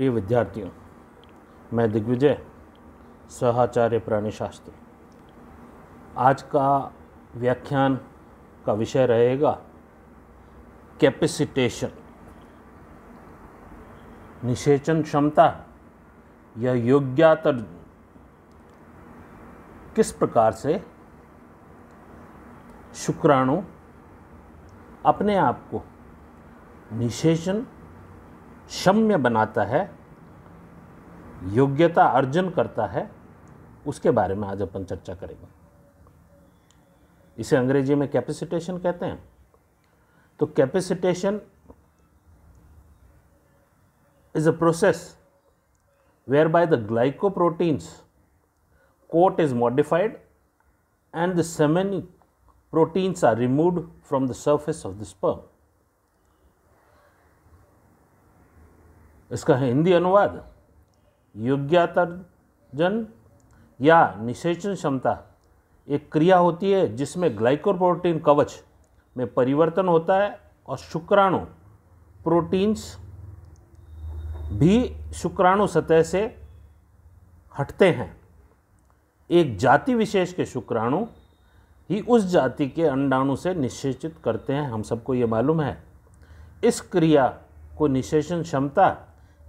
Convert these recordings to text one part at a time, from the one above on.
प्रिय विद्यार्थियों मैं दिग्विजय सहाचार्य प्राणी आज का व्याख्यान का विषय रहेगा कैपेसिटेशन निषेचन क्षमता या योग्यतर किस प्रकार से शुक्राणु अपने आप को निषेचन क्षम्य बनाता है योग्यता अर्जन करता है उसके बारे में आज अपन चर्चा करेंगे इसे अंग्रेजी में कैपेसिटेशन कहते हैं तो capacitation is a process where by the glycoproteins coat is modified and the seminal proteins are removed from the surface of the sperm इसका हिंदी अनुवाद योग्यातर्जन या निषेचन क्षमता एक क्रिया होती है जिसमें ग्लाइकोप्रोटीन कवच में परिवर्तन होता है और शुक्राणु प्रोटीन्स भी शुक्राणु सतह से हटते हैं एक जाति विशेष के शुक्राणु ही उस जाति के अंडाणु से निषेचित करते हैं हम सबको ये मालूम है इस क्रिया को निषेचन क्षमता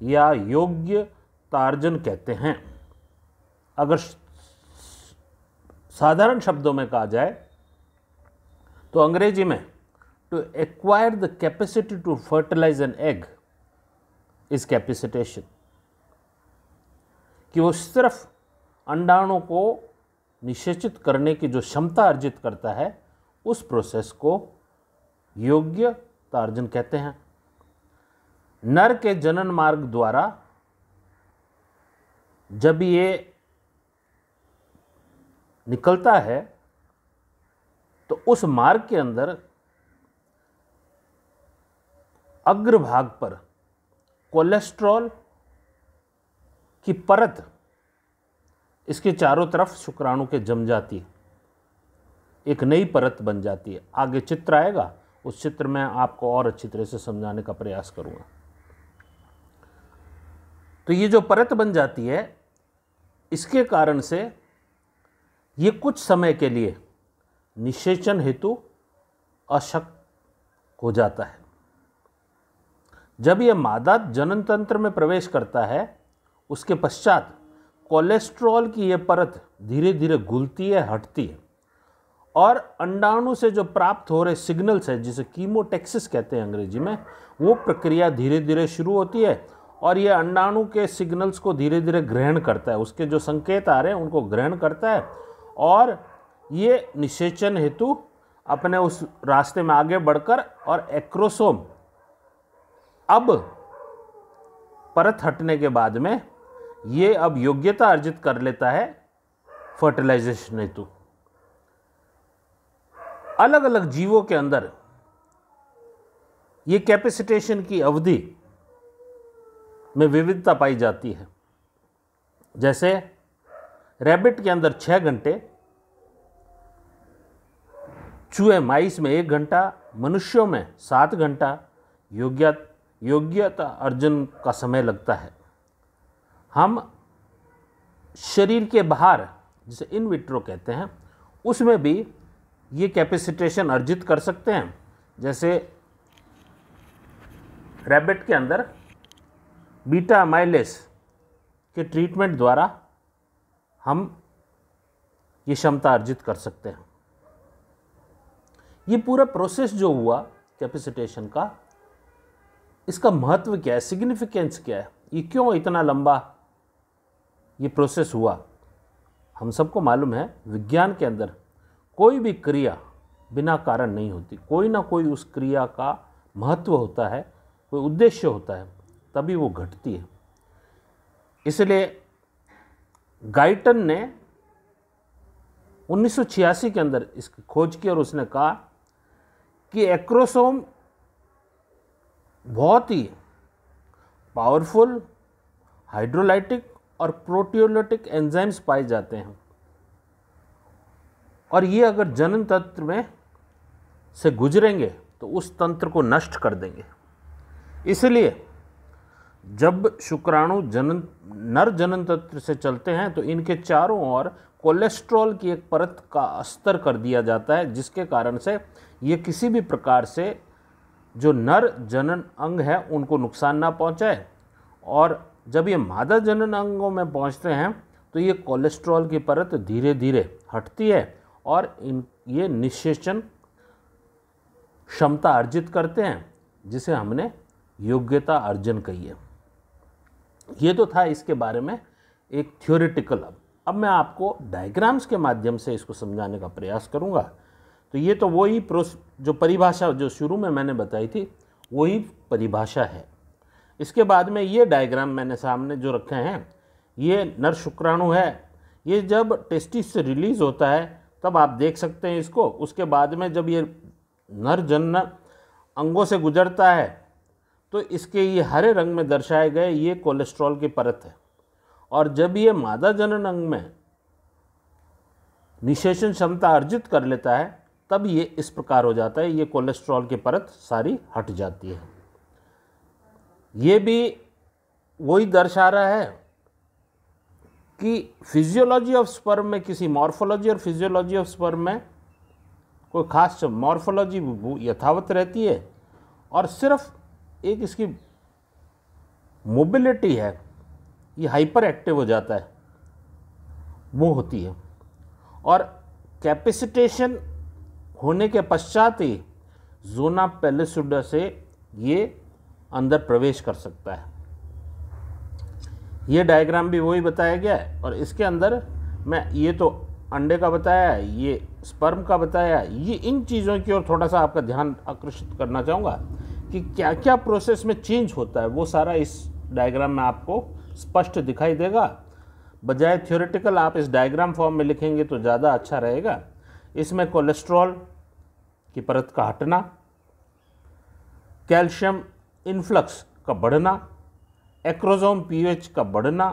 या योग्य तार्जन कहते हैं अगर साधारण शब्दों में कहा जाए तो अंग्रेजी में to acquire the capacity to fertilise an egg is capacitation कि वो सिर्फ अंडाणों को निषेचित करने की जो क्षमता अर्जित करता है उस प्रोसेस को योग्य तार्जन कहते हैं नर के जनन मार्ग द्वारा जब ये निकलता है तो उस मार्ग के अंदर अग्रभाग पर कोलेस्ट्रॉल की परत इसके चारों तरफ शुक्राणु के जम जाती है एक नई परत बन जाती है आगे चित्र आएगा उस चित्र में आपको और अच्छी तरह से समझाने का प्रयास करूँगा तो ये जो परत बन जाती है इसके कारण से ये कुछ समय के लिए निषेचन हेतु अशक्त हो जाता है जब यह मादा जनन तंत्र में प्रवेश करता है उसके पश्चात कोलेस्ट्रॉल की यह परत धीरे धीरे घुलती है हटती है और अंडाणु से जो प्राप्त हो रहे सिग्नल्स हैं जिसे कीमोटेक्सिस कहते हैं अंग्रेजी में वो प्रक्रिया धीरे धीरे शुरू होती है और ये अंडाणु के सिग्नल्स को धीरे धीरे ग्रहण करता है उसके जो संकेत आ रहे हैं उनको ग्रहण करता है और ये निषेचन हेतु अपने उस रास्ते में आगे बढ़कर और एक्रोसोम अब परत हटने के बाद में ये अब योग्यता अर्जित कर लेता है फर्टिलाइजेशन हेतु अलग अलग जीवों के अंदर ये कैपेसिटेशन की अवधि में विविधता पाई जाती है जैसे रैबिट के अंदर छः घंटे चूहे माइस में एक घंटा मनुष्यों में सात घंटा योग्य योग्यता अर्जन का समय लगता है हम शरीर के बाहर जिसे इन विट्रो कहते हैं उसमें भी ये कैपेसिटेशन अर्जित कर सकते हैं जैसे रैबिट के अंदर बीटा माइलेस के ट्रीटमेंट द्वारा हम ये क्षमता अर्जित कर सकते हैं ये पूरा प्रोसेस जो हुआ कैपेसिटेशन का इसका महत्व क्या है सिग्निफिकेंस क्या है ये क्यों इतना लंबा ये प्रोसेस हुआ हम सबको मालूम है विज्ञान के अंदर कोई भी क्रिया बिना कारण नहीं होती कोई ना कोई उस क्रिया का महत्व होता है कोई उद्देश्य होता है तभी वो घटती है इसलिए गाइटन ने 1986 के अंदर इसकी खोज की और उसने कहा कि एक्रोसोम बहुत ही पावरफुल हाइड्रोलाइटिक और प्रोटियोलिटिक एंजाइम्स पाए जाते हैं और ये अगर जनन तंत्र में से गुजरेंगे तो उस तंत्र को नष्ट कर देंगे इसलिए जब शुक्राणु जनन नर जनन तत्व से चलते हैं तो इनके चारों ओर कोलेस्ट्रॉल की एक परत का स्तर कर दिया जाता है जिसके कारण से ये किसी भी प्रकार से जो नर जनन अंग है उनको नुकसान ना पहुंचाए और जब ये मादा जनन अंगों में पहुंचते हैं तो ये कोलेस्ट्रॉल की परत धीरे धीरे हटती है और इन ये निशेचन क्षमता अर्जित करते हैं जिसे हमने योग्यता अर्जन कही है ये तो था इसके बारे में एक थ्योरिटिकल अब अब मैं आपको डायग्राम्स के माध्यम से इसको समझाने का प्रयास करूँगा तो ये तो वही प्रोस जो परिभाषा जो शुरू में मैंने बताई थी वही परिभाषा है इसके बाद में ये डायग्राम मैंने सामने जो रखे हैं ये नर शुक्राणु है ये जब टेस्टिस से रिलीज़ होता है तब आप देख सकते हैं इसको उसके बाद में जब ये नर जन्न अंगों से गुजरता है तो इसके ये हरे रंग में दर्शाए गए ये कोलेस्ट्रॉल की परत है और जब ये मादा जनन अंग में निशेषण क्षमता अर्जित कर लेता है तब ये इस प्रकार हो जाता है ये कोलेस्ट्रॉल की परत सारी हट जाती है ये भी वही दर्शा रहा है कि फिजियोलॉजी ऑफ स्पर्म में किसी मॉर्फोलॉजी और फिजियोलॉजी ऑफ स्पर्म में कोई खास मॉर्फोलॉजी यथावत रहती है और सिर्फ एक इसकी मोबिलिटी है ये हाइपर एक्टिव हो जाता है वो होती है और कैपेसिटेशन होने के पश्चात ही जोना पेलिसुडा से ये अंदर प्रवेश कर सकता है ये डायग्राम भी वही बताया गया है और इसके अंदर मैं ये तो अंडे का बताया है ये स्पर्म का बताया है ये इन चीज़ों की ओर थोड़ा सा आपका ध्यान आकर्षित करना चाहूँगा कि क्या क्या प्रोसेस में चेंज होता है वो सारा इस डायग्राम में आपको स्पष्ट दिखाई देगा बजाय थ्योरेटिकल आप इस डायग्राम फॉर्म में लिखेंगे तो ज़्यादा अच्छा रहेगा इसमें कोलेस्ट्रॉल की परत का हटना कैल्शियम इन्फ्लक्स का बढ़ना एक्रोजोम पीएच का बढ़ना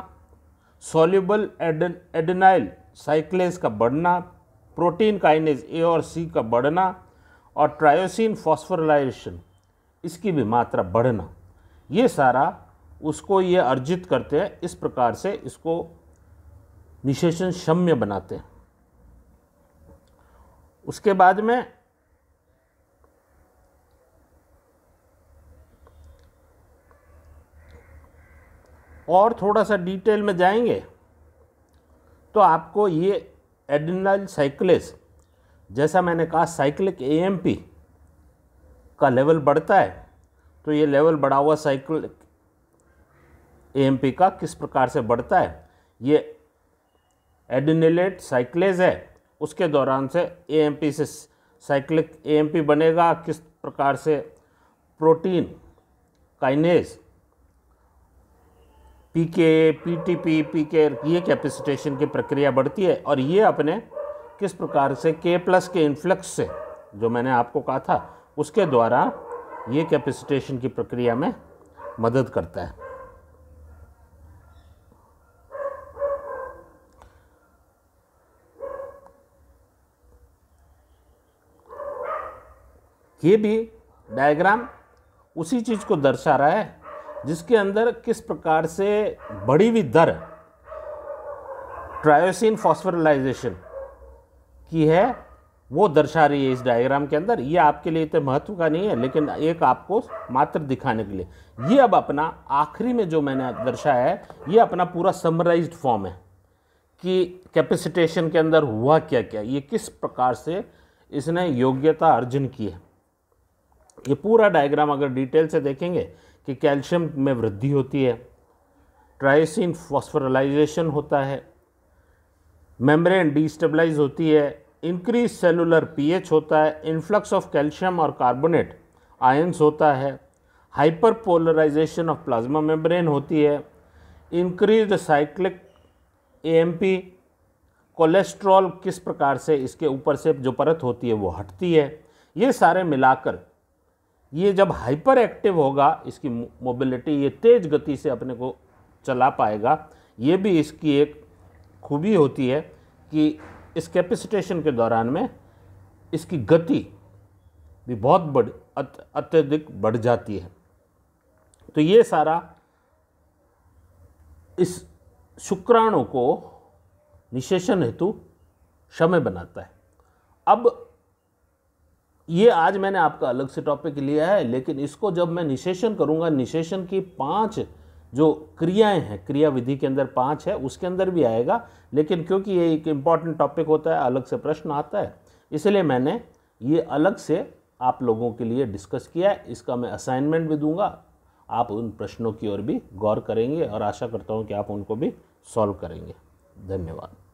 सोल्यूबल एडन साइक्लेस का बढ़ना प्रोटीन काइनेज ए और सी का बढ़ना और ट्रायोसिन फॉस्फोरलाइजेशन इसकी भी मात्रा बढ़ना ये सारा उसको ये अर्जित करते हैं इस प्रकार से इसको निशेषण शम्य बनाते हैं उसके बाद में और थोड़ा सा डिटेल में जाएंगे तो आपको ये एडिनल साइक्लेस जैसा मैंने कहा साइक्लिक एएमपी का लेवल बढ़ता है तो ये लेवल बढ़ा हुआ साइकिल ए का किस प्रकार से बढ़ता है ये एडिनेलेट साइक्लेज है उसके दौरान से ए से साइक्लिक ए बनेगा किस प्रकार से protein kinase PK PTP PK ये कैपेसिटेशन की प्रक्रिया बढ़ती है और ये अपने किस प्रकार से के प्लस के इन्फ्लक्स से जो मैंने आपको कहा था उसके द्वारा ये कैपेसिटेशन की प्रक्रिया में मदद करता है ये भी डायग्राम उसी चीज़ को दर्शा रहा है जिसके अंदर किस प्रकार से बढ़ी हुई दर ट्रायोसिन फॉस्फरलाइजेशन की है वो दर्शा रही है इस डायग्राम के अंदर ये आपके लिए इतने महत्व का नहीं है लेकिन एक आपको मात्र दिखाने के लिए ये अब अपना आखिरी में जो मैंने दर्शाया है ये अपना पूरा समराइज फॉर्म है कि कैपेसिटेशन के अंदर हुआ क्या क्या ये किस प्रकार से इसने योग्यता अर्जन की है ये पूरा डायग्राम अगर डिटेल से देखेंगे कि कैल्शियम में वृद्धि होती है ट्राइसिन फॉस्फरलाइजेशन होता है मेम्ब्रेन डिस्टेबलाइज होती है इंक्रीज सेलुलर पीएच होता है इन्फ्लक्स ऑफ कैल्शियम और कार्बोनेट आयंस होता है hyper polarisation of plasma membrane होती है इंक्रीज साइक्लिक एएमपी कोलेस्ट्रॉल किस प्रकार से इसके ऊपर से जो परत होती है वो हटती है ये सारे मिलाकर ये जब हाइपर एक्टिव होगा इसकी मोबिलिटी ये तेज़ गति से अपने को चला पाएगा ये भी इसकी एक खूबी होती है कि इस कैपेसिटेशन के दौरान में इसकी गति भी बहुत बढ़ अत, अत्यधिक बढ़ जाती है तो ये सारा इस शुक्राणु को निशेषण हेतु क्षमय बनाता है अब ये आज मैंने आपका अलग से टॉपिक लिया है लेकिन इसको जब मैं निशेषण करूँगा निशेषण की पांच जो क्रियाएं हैं क्रिया विधि के अंदर पांच है उसके अंदर भी आएगा लेकिन क्योंकि ये एक इम्पॉर्टेंट टॉपिक होता है अलग से प्रश्न आता है इसलिए मैंने ये अलग से आप लोगों के लिए डिस्कस किया है इसका मैं असाइनमेंट भी दूंगा आप उन प्रश्नों की ओर भी गौर करेंगे और आशा करता हूँ कि आप उनको भी सॉल्व करेंगे धन्यवाद